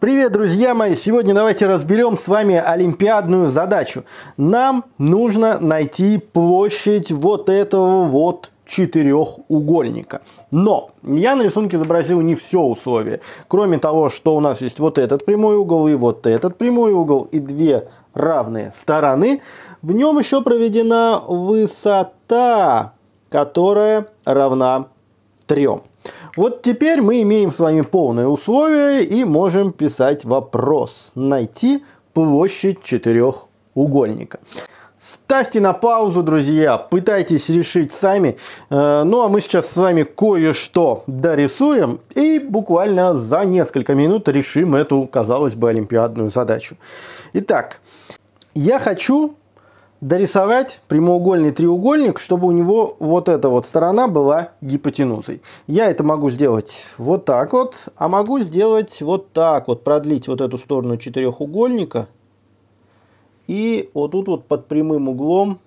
Привет, друзья мои! Сегодня давайте разберем с вами олимпиадную задачу. Нам нужно найти площадь вот этого вот четырехугольника. Но я на рисунке изобразил не все условия. Кроме того, что у нас есть вот этот прямой угол и вот этот прямой угол и две равные стороны, в нем еще проведена высота, которая равна трем. Вот теперь мы имеем с вами полное условие и можем писать вопрос. Найти площадь четырехугольника. Ставьте на паузу, друзья, пытайтесь решить сами. Э, ну а мы сейчас с вами кое-что дорисуем и буквально за несколько минут решим эту, казалось бы, олимпиадную задачу. Итак, я хочу дорисовать прямоугольный треугольник, чтобы у него вот эта вот сторона была гипотенузой. Я это могу сделать вот так вот, а могу сделать вот так вот, продлить вот эту сторону четырехугольника. И вот тут вот под прямым углом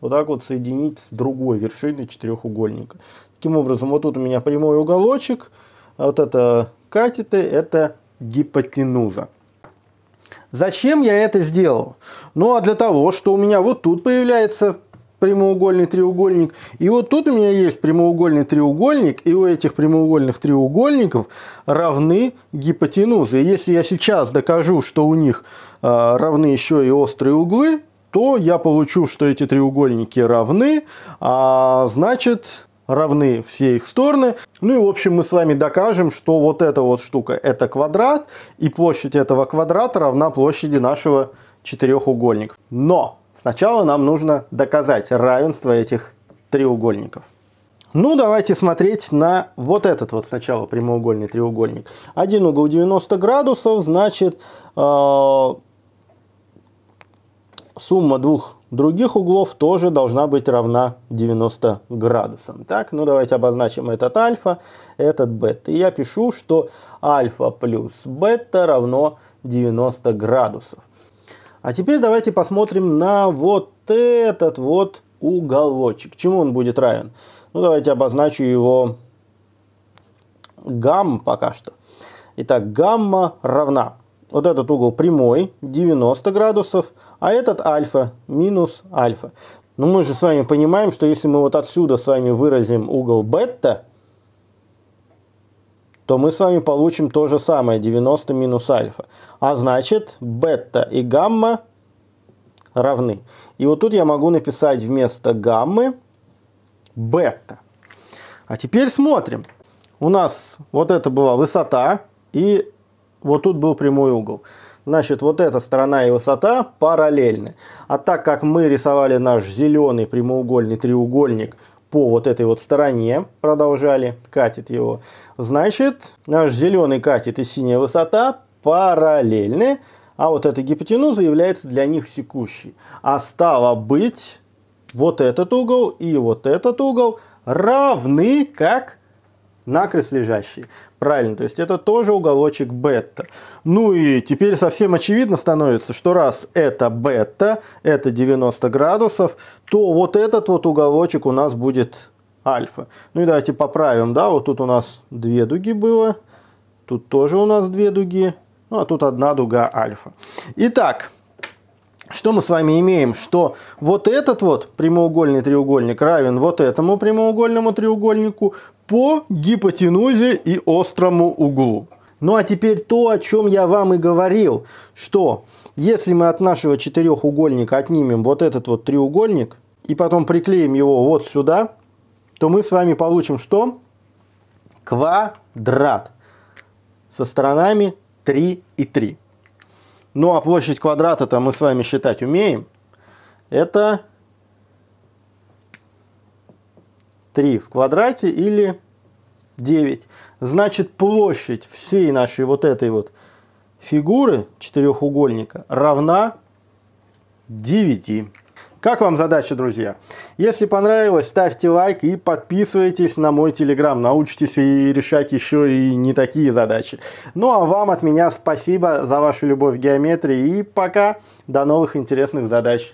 вот так вот соединить с другой вершиной четырехугольника. Таким образом, вот тут у меня прямой уголочек, а вот это катеты, это гипотенуза. Зачем я это сделал? Ну а для того, что у меня вот тут появляется прямоугольный треугольник, и вот тут у меня есть прямоугольный треугольник, и у этих прямоугольных треугольников равны гипотенузы. И если я сейчас докажу, что у них э, равны еще и острые углы, то я получу, что эти треугольники равны, а значит равны все их стороны. Ну и в общем мы с вами докажем, что вот эта вот штука это квадрат, и площадь этого квадрата равна площади нашего четырехугольника. Но сначала нам нужно доказать равенство этих треугольников. Ну, давайте смотреть на вот этот вот сначала прямоугольный треугольник. Один угол 90 градусов, значит, э, сумма двух других углов тоже должна быть равна 90 градусам. Так, ну давайте обозначим этот альфа, этот бета. И я пишу, что альфа плюс бета равно 90 градусов. А теперь давайте посмотрим на вот этот вот уголочек. Чему он будет равен? Ну давайте обозначу его гамм пока что. Итак, гамма равна вот этот угол прямой, 90 градусов, а этот альфа, минус альфа. Но мы же с вами понимаем, что если мы вот отсюда с вами выразим угол бета, то мы с вами получим то же самое, 90 минус альфа. А значит, бета и гамма равны. И вот тут я могу написать вместо гаммы бета. А теперь смотрим. У нас вот это была высота и вот тут был прямой угол. Значит, вот эта сторона и высота параллельны. А так как мы рисовали наш зеленый прямоугольный треугольник по вот этой вот стороне, продолжали, катит его, значит, наш зеленый катит и синяя высота параллельны, а вот эта гипотенуза является для них секущей. А стало быть, вот этот угол и вот этот угол равны как накрест лежащий, Правильно, то есть это тоже уголочек бета. Ну и теперь совсем очевидно становится, что раз это бета, это 90 градусов, то вот этот вот уголочек у нас будет альфа. Ну и давайте поправим, да, вот тут у нас две дуги было, тут тоже у нас две дуги, ну а тут одна дуга альфа. Итак, что мы с вами имеем? Что вот этот вот прямоугольный треугольник равен вот этому прямоугольному треугольнику по гипотенузе и острому углу. Ну а теперь то, о чем я вам и говорил, что если мы от нашего четырехугольника отнимем вот этот вот треугольник и потом приклеим его вот сюда, то мы с вами получим что? Квадрат со сторонами 3 и 3. Ну а площадь квадрата-то мы с вами считать умеем. Это 3 в квадрате или 9. Значит, площадь всей нашей вот этой вот фигуры четырехугольника равна 9. Как вам задача, друзья? Если понравилось, ставьте лайк и подписывайтесь на мой телеграм. Научитесь и решать еще и не такие задачи. Ну а вам от меня спасибо за вашу любовь к геометрии и пока. До новых интересных задач.